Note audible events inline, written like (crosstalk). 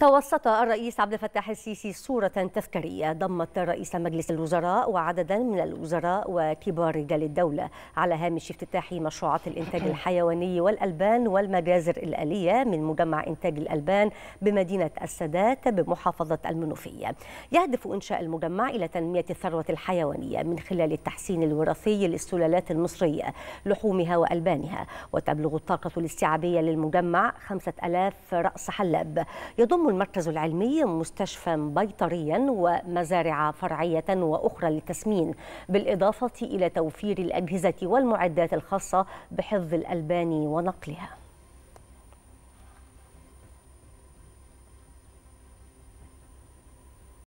توسط الرئيس عبد الفتاح السيسي صورة تذكارية ضمت رئيس مجلس الوزراء وعددا من الوزراء وكبار رجال الدولة على هامش افتتاح مشروعات الإنتاج (clears throat) الحيواني والألبان والمجازر الآلية من مجمع إنتاج الألبان بمدينة السادات بمحافظة المنوفية يهدف إنشاء المجمع إلى تنمية الثروة الحيوانية من خلال التحسين الوراثي للسلالات المصرية لحومها وألبانها وتبلغ الطاقة الاستيعابية للمجمع 5000 رأس حلاب يضم المركز العلمي مستشفى بيطريا ومزارع فرعية وأخرى للتسمين بالإضافة إلى توفير الأجهزة والمعدات الخاصة بحفظ الألبان ونقلها